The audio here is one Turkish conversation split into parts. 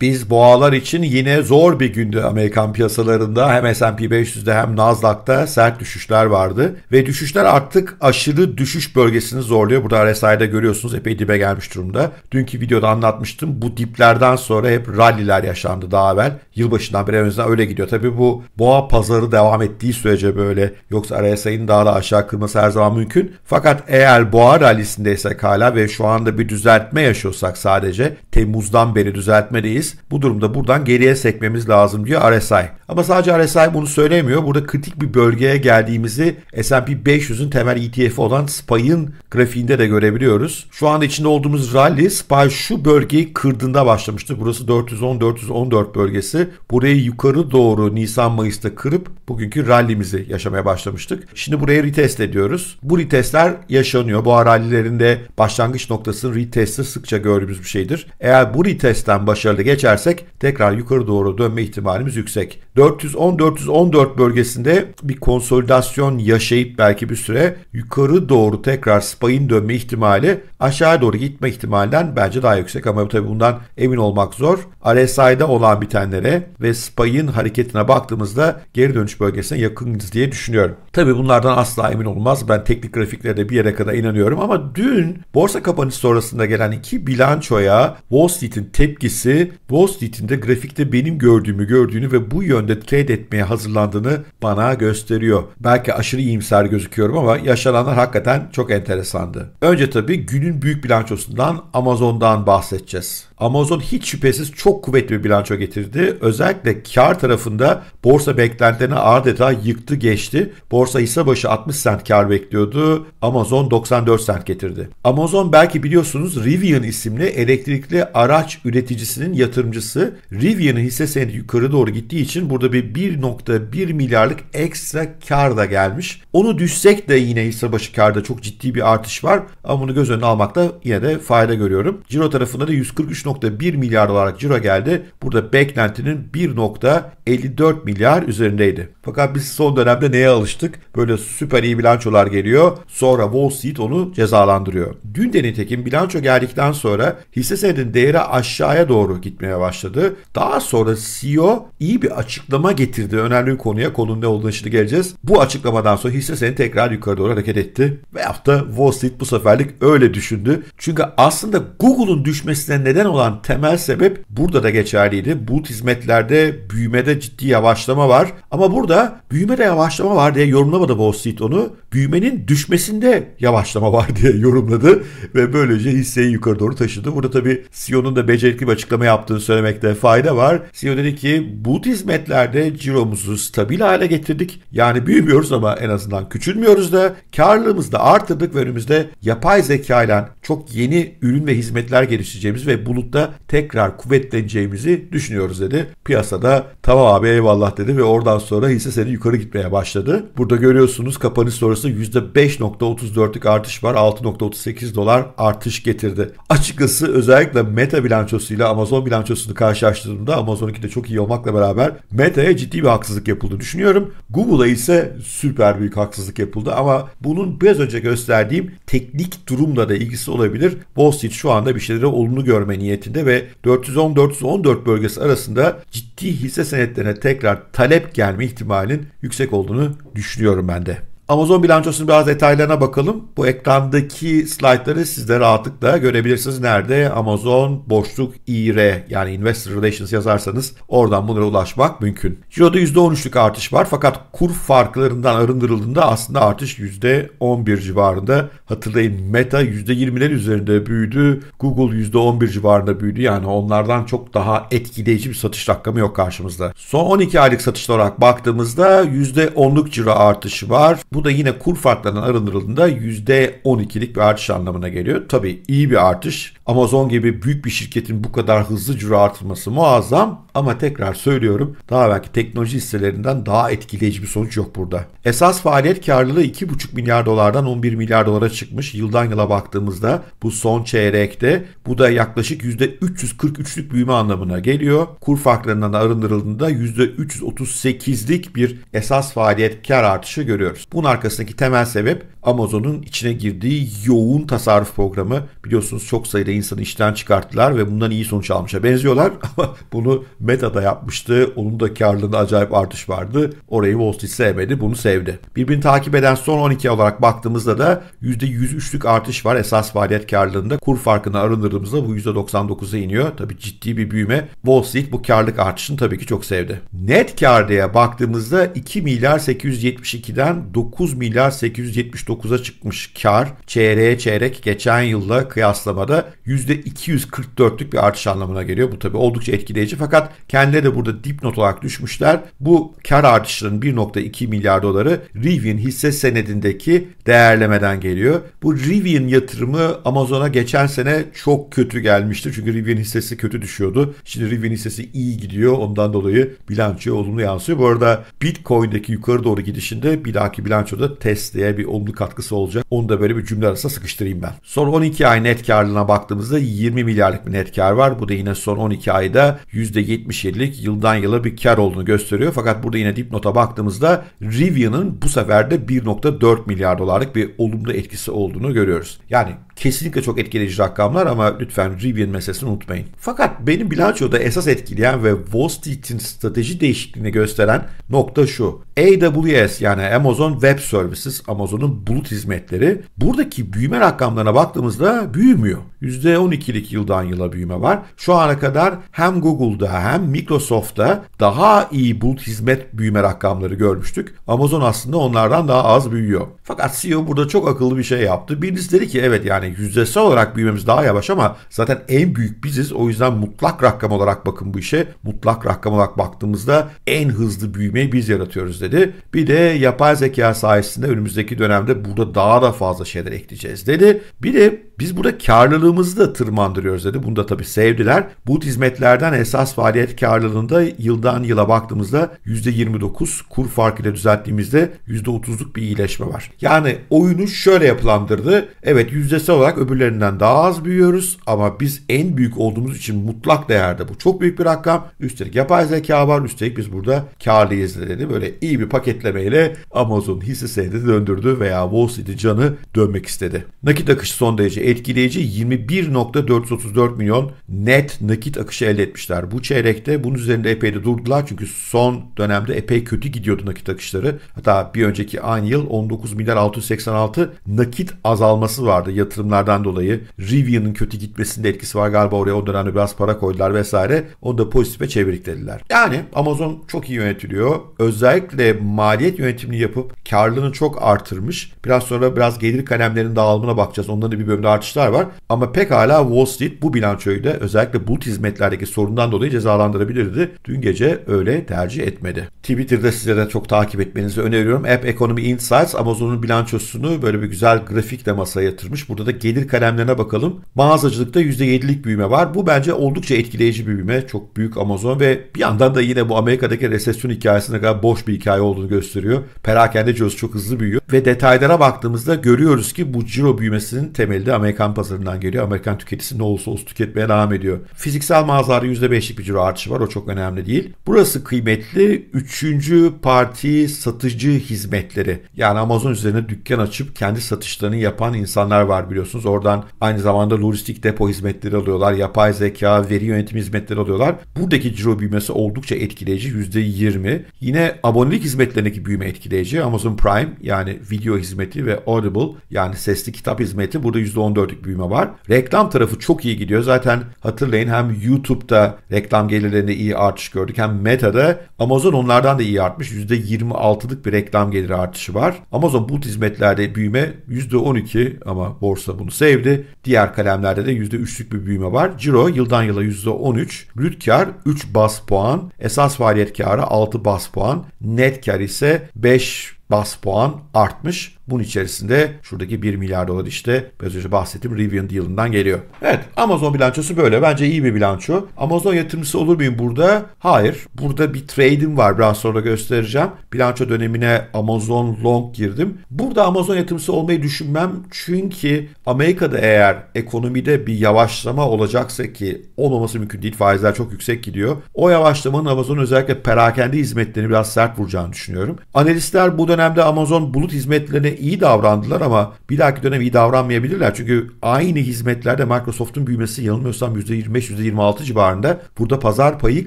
Biz boğalar için yine zor bir gündü Amerikan piyasalarında. Hem S&P 500'de hem Nasdaq'ta sert düşüşler vardı. Ve düşüşler artık aşırı düşüş bölgesini zorluyor. Burada RSI'de görüyorsunuz epey dibe gelmiş durumda. Dünkü videoda anlatmıştım. Bu diplerden sonra hep ralliler yaşandı daha evvel. Yılbaşından beri en öyle gidiyor. Tabii bu boğa pazarı devam ettiği sürece böyle. Yoksa RSI'nin daha da aşağı kırması her zaman mümkün. Fakat eğer boğa rallisindeysek hala ve şu anda bir düzeltme yaşıyorsak sadece Temmuz'dan beri düzeltmedeyiz durumdayız. Bu durumda buradan geriye sekmemiz lazım diyor RSI. Ama sadece RSI bunu söylemiyor. Burada kritik bir bölgeye geldiğimizi S&P 500'ün temel ETF'i olan SPY'ın grafiğinde de görebiliyoruz. Şu anda içinde olduğumuz rally SPY şu bölgeyi kırdığında başlamıştı. Burası 410-414 bölgesi. Burayı yukarı doğru Nisan-Mayıs'ta kırıp bugünkü rallimizi yaşamaya başlamıştık. Şimdi burayı retest ediyoruz. Bu retestler yaşanıyor. Bu rallilerinde başlangıç noktasını retesti sıkça gördüğümüz bir şeydir. Eğer bu retestten başarılı geç geçersek tekrar yukarı doğru dönme ihtimalimiz yüksek. 410-414 bölgesinde bir konsolidasyon yaşayıp belki bir süre yukarı doğru tekrar spayın dönme ihtimali Aşağı doğru gitme ihtimalinden bence daha yüksek ama tabii bundan emin olmak zor. RSI'da olan bitenlere ve SPY'in hareketine baktığımızda geri dönüş bölgesine yakınız diye düşünüyorum. Tabii bunlardan asla emin olmaz. Ben teknik grafiklerde bir yere kadar inanıyorum ama dün borsa kapanış sonrasında gelen iki bilançoya Wall Street'in tepkisi Wall Street'in de grafikte benim gördüğümü gördüğünü ve bu yönde trade etmeye hazırlandığını bana gösteriyor. Belki aşırı iyimser gözüküyorum ama yaşananlar hakikaten çok enteresandı. Önce tabii günü günün büyük bilançosundan Amazon'dan bahsedeceğiz. Amazon hiç şüphesiz çok kuvvetli bir bilanço getirdi. Özellikle kar tarafında borsa beklentilerini adeta yıktı geçti. Borsa hisse başı 60 cent kar bekliyordu. Amazon 94 cent getirdi. Amazon belki biliyorsunuz Rivian isimli elektrikli araç üreticisinin yatırımcısı. Rivian'ın hisse senedi yukarı doğru gittiği için burada bir 1.1 milyarlık ekstra kar da gelmiş. Onu düşsek de yine hisse başı karda çok ciddi bir artış var. Ama bunu göz önüne almak almakta yine de fayda görüyorum. Ciro tarafında da 143.1 milyar olarak ciro geldi. Burada beklentinin 1.54 milyar üzerindeydi. Fakat biz son dönemde neye alıştık? Böyle süper iyi bilançolar geliyor. Sonra Wall Street onu cezalandırıyor. Dün de nitekim bilanço geldikten sonra hisse senedinin değeri aşağıya doğru gitmeye başladı. Daha sonra CEO iyi bir açıklama getirdi. Önemli bir konuya konunun ne olduğunu şimdi geleceğiz. Bu açıklamadan sonra hisse senedi tekrar yukarı doğru hareket etti. Veyahut da Wall Street bu seferlik öyle düştü düşündü. Çünkü aslında Google'un düşmesine neden olan temel sebep burada da geçerliydi. Bulut hizmetlerde büyümede ciddi yavaşlama var. Ama burada büyümede yavaşlama var diye yorumlamadı Wall Street onu büyümenin düşmesinde yavaşlama var diye yorumladı ve böylece hisseyi yukarı doğru taşıdı. Burada tabii CEO'nun da becerikli bir açıklama yaptığını söylemekte fayda var. CEO dedi ki bu hizmetlerde ciromuzu stabil hale getirdik. Yani büyümüyoruz ama en azından küçülmüyoruz da karlılığımızı da artırdık ve önümüzde yapay zeka ile çok yeni ürün ve hizmetler geliştireceğimiz ve bulutta tekrar kuvvetleneceğimizi düşünüyoruz dedi. Piyasada tamam abi eyvallah dedi ve oradan sonra hisse seni yukarı gitmeye başladı. Burada görüyorsunuz kapanış sonrası Kursu %5.34'lük artış var. 6.38 dolar artış getirdi. Açıkçası özellikle Meta bilançosuyla Amazon bilançosunu karşılaştırdığımda Amazon'unki de çok iyi olmakla beraber Meta'ya ciddi bir haksızlık yapıldı düşünüyorum. Google'a ise süper büyük haksızlık yapıldı ama bunun biraz önce gösterdiğim teknik durumla da ilgisi olabilir. Wall Street şu anda bir şeyleri olumlu görme niyetinde ve 410-414 bölgesi arasında ciddi hisse senetlerine tekrar talep gelme ihtimalinin yüksek olduğunu düşünüyorum ben de. Amazon bilançosunun biraz detaylarına bakalım. Bu ekrandaki slaytları siz de rahatlıkla görebilirsiniz. Nerede? Amazon boşluk IR yani Investor Relations yazarsanız oradan bunlara ulaşmak mümkün. Ciro'da %13'lük artış var fakat kur farklarından arındırıldığında aslında artış %11 civarında. Hatırlayın Meta %20'ler üzerinde büyüdü. Google %11 civarında büyüdü. Yani onlardan çok daha etkileyici bir satış rakamı yok karşımızda. Son 12 aylık satış olarak baktığımızda %10'luk ciro artışı var. Bu bu da yine kur farklarından arındırıldığında %12'lik bir artış anlamına geliyor. Tabii iyi bir artış. Amazon gibi büyük bir şirketin bu kadar hızlı hızlıca artırması muazzam. Ama tekrar söylüyorum daha belki teknoloji hisselerinden daha etkileyici bir sonuç yok burada. Esas faaliyet karlılığı 2,5 milyar dolardan 11 milyar dolara çıkmış. Yıldan yıla baktığımızda bu son çeyrekte bu da yaklaşık %343'lük büyüme anlamına geliyor. Kur farklarından arındırıldığında %338'lik bir esas faaliyet kar artışı görüyoruz. Buna arkasındaki temel sebep Amazon'un içine girdiği yoğun tasarruf programı. Biliyorsunuz çok sayıda insanı işten çıkarttılar ve bundan iyi sonuç almışa benziyorlar. Ama bunu Meta da yapmıştı. Onun da karlılığında acayip artış vardı. Orayı Wall Street sevmedi. Bunu sevdi. Birbirini takip eden son 12 olarak baktığımızda da %103'lük artış var esas faaliyet karlılığında. Kur farkını arındırdığımızda bu %99'a iniyor. Tabi ciddi bir büyüme. Wall Street bu karlık artışını tabii ki çok sevdi. Net kar diye baktığımızda 2 milyar 872'den 9 9 milyar 879'a çıkmış kar çeyreğe çeyrek geçen yılla kıyaslamada %244'lük bir artış anlamına geliyor. Bu tabii oldukça etkileyici fakat kendileri de burada dipnot olarak düşmüşler. Bu kar artışının 1.2 milyar doları Rivian hisse senedindeki değerlemeden geliyor. Bu Rivian yatırımı Amazon'a geçen sene çok kötü gelmişti. Çünkü Rivian hissesi kötü düşüyordu. Şimdi Rivian hissesi iyi gidiyor. Ondan dolayı bilançoya olumlu yansıyor. Bu arada Bitcoin'deki yukarı doğru gidişinde bir dahaki bilanço bilançoda Tesla'ya bir olumlu katkısı olacak. Onu da böyle bir cümle arasına sıkıştırayım ben. Son 12 ay net karlılığına baktığımızda 20 milyarlık bir net kar var. Bu da yine son 12 ayda %77'lik yıldan yıla bir kar olduğunu gösteriyor. Fakat burada yine dipnota baktığımızda Rivian'ın bu sefer de 1.4 milyar dolarlık bir olumlu etkisi olduğunu görüyoruz. Yani Kesinlikle çok etkileyici rakamlar ama lütfen Rivian meselesini unutmayın. Fakat benim bilançoda esas etkileyen ve Wall Street'in strateji değişikliğini gösteren nokta şu. AWS yani Amazon Web Services, Amazon'un bulut hizmetleri buradaki büyüme rakamlarına baktığımızda büyümüyor. %12'lik yıldan yıla büyüme var. Şu ana kadar hem Google'da hem Microsoft'ta daha iyi bulut hizmet büyüme rakamları görmüştük. Amazon aslında onlardan daha az büyüyor. Fakat CEO burada çok akıllı bir şey yaptı. Birisi dedi ki evet yani yani yüzdesel olarak büyümemiz daha yavaş ama zaten en büyük biziz. O yüzden mutlak rakam olarak bakın bu işe. Mutlak rakam olarak baktığımızda en hızlı büyümeyi biz yaratıyoruz dedi. Bir de yapay zeka sayesinde önümüzdeki dönemde burada daha da fazla şeyler ekleyeceğiz dedi. Bir de biz burada karlılığımızı da tırmandırıyoruz dedi. Bunu da tabii sevdiler. Bu hizmetlerden esas faaliyet karlılığında yıldan yıla baktığımızda %29 kur farkıyla düzelttiğimizde %30'luk bir iyileşme var. Yani oyunu şöyle yapılandırdı. Evet yüzdesel olarak öbürlerinden daha az büyüyoruz ama biz en büyük olduğumuz için mutlak değerde bu çok büyük bir rakam. Üstelik yapay zeka var. Üstelik biz burada karlıyız dedi. Böyle iyi bir paketlemeyle Amazon hisse senedi döndürdü veya Wall Street canı dönmek istedi. Nakit akışı son derece etkileyici 21.434 milyon net nakit akışı elde etmişler. Bu çeyrekte bunun üzerinde epey de durdular çünkü son dönemde epey kötü gidiyordu nakit akışları. Hatta bir önceki aynı yıl 19 milyar 686 nakit azalması vardı yatırımlardan dolayı. Rivian'ın kötü gitmesinde etkisi var galiba oraya o dönemde biraz para koydular vesaire. Onu da pozitife çevirik dediler. Yani Amazon çok iyi yönetiliyor. Özellikle maliyet yönetimini yapıp karlılığını çok artırmış. Biraz sonra biraz gelir kalemlerinin dağılımına bakacağız. Onların da bir bölümde artışlar var. Ama pekala Wall Street bu bilançoyu da özellikle bu hizmetlerdeki sorundan dolayı cezalandırabilirdi. Dün gece öyle tercih etmedi. Twitter'da size de çok takip etmenizi öneriyorum. App Economy Insights Amazon'un bilançosunu böyle bir güzel grafikle masaya yatırmış. Burada da gelir kalemlerine bakalım. Mağazacılıkta %7'lik büyüme var. Bu bence oldukça etkileyici bir büyüme. Çok büyük Amazon ve bir yandan da yine bu Amerika'daki resesyon hikayesine kadar boş bir hikaye olduğunu gösteriyor. Perakende cirosu çok hızlı büyüyor ve detaylara baktığımızda görüyoruz ki bu ciro büyümesinin temeli de Amerika Amerikan pazarından geliyor. Amerikan tüketicisi ne olursa olsun tüketmeye devam ediyor. Fiziksel mağazalarda %5'lik bir ciro artışı var. O çok önemli değil. Burası kıymetli. Üçüncü parti satıcı hizmetleri. Yani Amazon üzerine dükkan açıp kendi satışlarını yapan insanlar var biliyorsunuz. Oradan aynı zamanda lojistik depo hizmetleri alıyorlar. Yapay zeka, veri yönetimi hizmetleri alıyorlar. Buradaki ciro büyümesi oldukça etkileyici. %20. Yine abonelik hizmetlerindeki büyüme etkileyici. Amazon Prime yani video hizmeti ve Audible yani sesli kitap hizmeti burada %14 %14'lük büyüme var. Reklam tarafı çok iyi gidiyor. Zaten hatırlayın hem YouTube'da reklam gelirlerinde iyi artış gördük hem Meta'da Amazon onlardan da iyi artmış. %26'lık bir reklam geliri artışı var. Amazon bu hizmetlerde büyüme %12 ama borsa bunu sevdi. Diğer kalemlerde de %3'lük bir büyüme var. Ciro yıldan yıla %13, brüt kar 3 bas puan, esas faaliyet karı 6 bas puan, net kar ise 5 bas puan artmış. Bunun içerisinde şuradaki 1 milyar dolar işte biraz önce bahsettiğim Rivian yılından geliyor. Evet Amazon bilançosu böyle. Bence iyi bir bilanço. Amazon yatırımcısı olur muyum burada? Hayır. Burada bir trade'im var. Biraz sonra da göstereceğim. Bilanço dönemine Amazon long girdim. Burada Amazon yatırımcısı olmayı düşünmem. Çünkü Amerika'da eğer ekonomide bir yavaşlama olacaksa ki olmaması mümkün değil. Faizler çok yüksek gidiyor. O yavaşlamanın Amazon özellikle perakende hizmetlerini biraz sert vuracağını düşünüyorum. Analistler bu dönem dönemde Amazon bulut hizmetlerine iyi davrandılar ama bir dahaki dönem iyi davranmayabilirler. Çünkü aynı hizmetlerde Microsoft'un büyümesi yanılmıyorsam %25-26 civarında. Burada pazar payı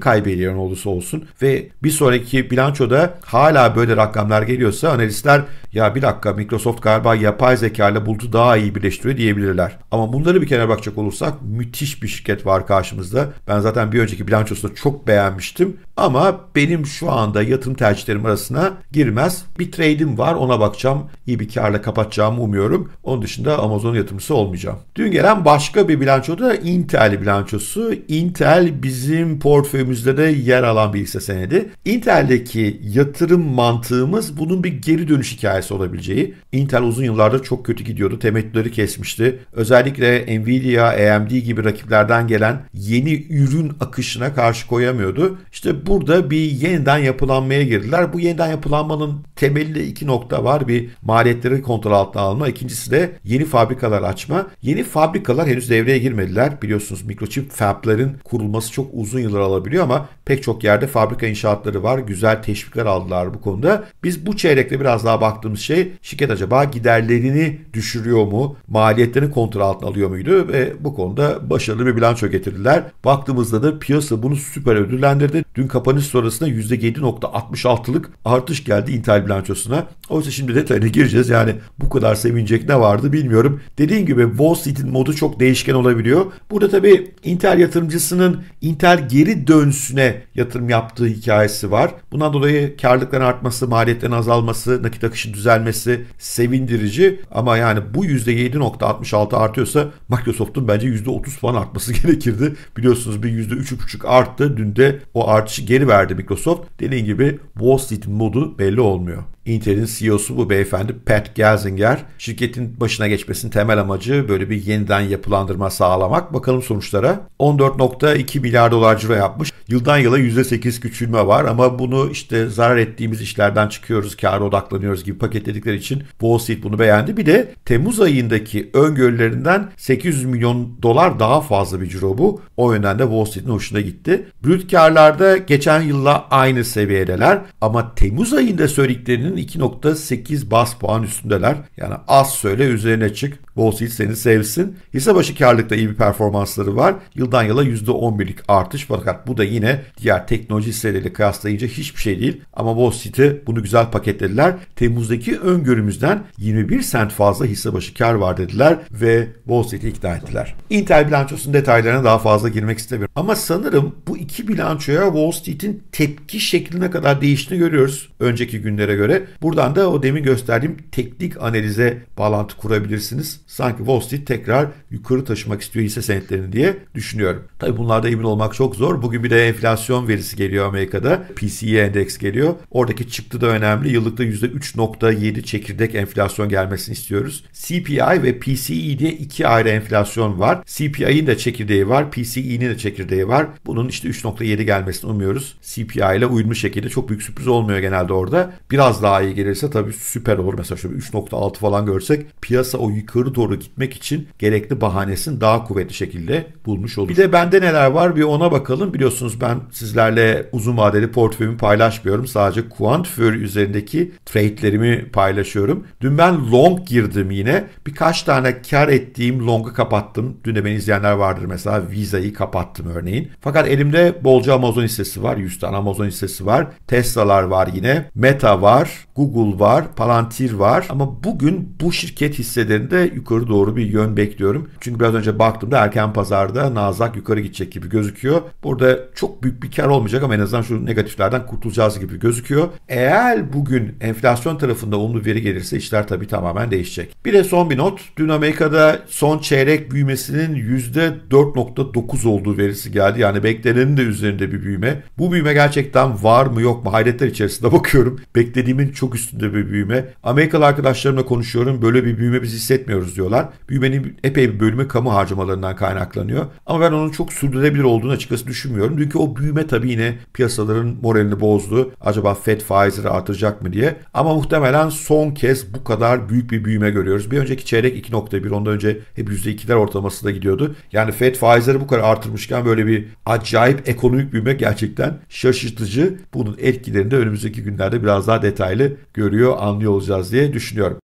kaybediyor olursa olsun ve bir sonraki bilançoda hala böyle rakamlar geliyorsa analistler ya bir dakika Microsoft galiba yapay zeka ile bulutu daha iyi birleştiriyor diyebilirler. Ama bunları bir kenara bakacak olursak müthiş bir şirket var karşımızda. Ben zaten bir önceki bilançosunu çok beğenmiştim ama benim şu anda yatırım tercihlerim arasına girmez. Bir trade'im var ona bakacağım. İyi bir karla kapatacağımı umuyorum. Onun dışında Amazon yatırımcısı olmayacağım. Dün gelen başka bir bilanço da Intel bilançosu. Intel bizim portföyümüzde de yer alan bir hisse senedi. Intel'deki yatırım mantığımız bunun bir geri dönüş hikayesi olabileceği. Intel uzun yıllarda çok kötü gidiyordu. Temettüleri kesmişti. Özellikle Nvidia, AMD gibi rakiplerden gelen yeni ürün akışına karşı koyamıyordu. İşte burada bir yeniden yapılanmaya girdiler. Bu yeniden yapılanmanın temeli Çin'de iki nokta var. Bir maliyetleri kontrol altına alma. İkincisi de yeni fabrikalar açma. Yeni fabrikalar henüz devreye girmediler. Biliyorsunuz mikroçip fabların kurulması çok uzun yıllar alabiliyor ama pek çok yerde fabrika inşaatları var. Güzel teşvikler aldılar bu konuda. Biz bu çeyrekte biraz daha baktığımız şey şirket acaba giderlerini düşürüyor mu? Maliyetlerini kontrol altına alıyor muydu? Ve bu konuda başarılı bir bilanço getirdiler. Baktığımızda da piyasa bunu süper ödüllendirdi. Dün kapanış sonrasında %7.66'lık artış geldi Intel bilançosu konusuna. Oysa şimdi detayına gireceğiz. Yani bu kadar sevinecek ne vardı bilmiyorum. Dediğim gibi Wall Street'in modu çok değişken olabiliyor. Burada tabii Intel yatırımcısının Intel geri dönsüne yatırım yaptığı hikayesi var. Bundan dolayı karlılıkların artması, maliyetlerin azalması, nakit akışı düzelmesi sevindirici. Ama yani bu %7.66 artıyorsa Microsoft'un bence %30 falan artması gerekirdi. Biliyorsunuz bir %3.5 arttı. Dün de o artışı geri verdi Microsoft. Dediğim gibi Wall Street'in modu belli olmuyor. Intel'in CEO'su bu beyefendi Pat Gelsinger. Şirketin başına geçmesinin temel amacı böyle bir yeniden yapılandırma sağlamak. Bakalım sonuçlara. 14.2 milyar dolar ciro yapmış. Yıldan yıla %8 küçülme var ama bunu işte zarar ettiğimiz işlerden çıkıyoruz, kâra odaklanıyoruz gibi paketledikleri için Wall Street bunu beğendi. Bir de Temmuz ayındaki öngörülerinden 800 milyon dolar daha fazla bir ciro bu. O yönden de Wall Street'in hoşuna gitti. Brüt karlarda geçen yılla aynı seviyedeler ama Temmuz ayında söylediklerinin Diğerlerinin 2.8 bas puan üstündeler. Yani az söyle üzerine çık. Wall Street seni sevsin. Hisse başı karlılıkta iyi bir performansları var. Yıldan yıla %11'lik artış fakat bu da yine diğer teknoloji hisseleriyle kıyaslayınca hiçbir şey değil. Ama Wall Street'e bunu güzel paketlediler. Temmuz'daki öngörümüzden 21 sent fazla hisse başı kar var dediler ve Wall Street'i ikna ettiler. Intel bilançosunun detaylarına daha fazla girmek istemiyorum. Ama sanırım bu iki bilançoya Wall Street'in tepki şekline kadar değiştiğini görüyoruz önceki günlere göre. Buradan da o demin gösterdiğim teknik analize bağlantı kurabilirsiniz sanki Wall Street tekrar yukarı taşımak istiyor hisse senetlerini diye düşünüyorum. Tabii bunlarda emin olmak çok zor. Bugün bir de enflasyon verisi geliyor Amerika'da. PCE endeks geliyor. Oradaki çıktı da önemli. Yıllıkta %3.7 çekirdek enflasyon gelmesini istiyoruz. CPI ve PCE diye iki ayrı enflasyon var. CPI'nin de çekirdeği var. PCE'nin de çekirdeği var. Bunun işte 3.7 gelmesini umuyoruz. CPI ile uyumlu şekilde çok büyük sürpriz olmuyor genelde orada. Biraz daha iyi gelirse tabii süper olur. Mesela şöyle 3.6 falan görsek piyasa o yukarı doğru gitmek için gerekli bahanesini daha kuvvetli şekilde bulmuş olur. Bir de bende neler var bir ona bakalım. Biliyorsunuz ben sizlerle uzun vadeli portföyümü paylaşmıyorum. Sadece Quantfur üzerindeki trade'lerimi paylaşıyorum. Dün ben long girdim yine. Birkaç tane kar ettiğim long'u kapattım. Dün de beni izleyenler vardır mesela Visa'yı kapattım örneğin. Fakat elimde bolca Amazon hissesi var. 100 tane Amazon hissesi var. Tesla'lar var yine. Meta var. Google var. Palantir var. Ama bugün bu şirket hisselerinde yukarı doğru bir yön bekliyorum. Çünkü biraz önce baktığımda erken pazarda Nazak yukarı gidecek gibi gözüküyor. Burada çok büyük bir kar olmayacak ama en azından şu negatiflerden kurtulacağız gibi gözüküyor. Eğer bugün enflasyon tarafında olumlu veri gelirse işler tabii tamamen değişecek. Bir de son bir not. Dün Amerika'da son çeyrek büyümesinin %4.9 olduğu verisi geldi. Yani beklenenin de üzerinde bir büyüme. Bu büyüme gerçekten var mı yok mu hayretler içerisinde bakıyorum. Beklediğimin çok üstünde bir büyüme. Amerikalı arkadaşlarımla konuşuyorum. Böyle bir büyüme biz hissetmiyoruz harcıyoruz diyorlar. Büyümenin epey bir bölümü kamu harcamalarından kaynaklanıyor. Ama ben onun çok sürdürülebilir olduğunu açıkçası düşünmüyorum. Çünkü o büyüme tabii yine piyasaların moralini bozdu. Acaba Fed faizleri artıracak mı diye. Ama muhtemelen son kez bu kadar büyük bir büyüme görüyoruz. Bir önceki çeyrek 2.1 ondan önce hep %2'ler ortalamasında gidiyordu. Yani Fed faizleri bu kadar artırmışken böyle bir acayip ekonomik büyüme gerçekten şaşırtıcı. Bunun etkilerini de önümüzdeki günlerde biraz daha detaylı görüyor, anlıyor olacağız diye düşünüyorum.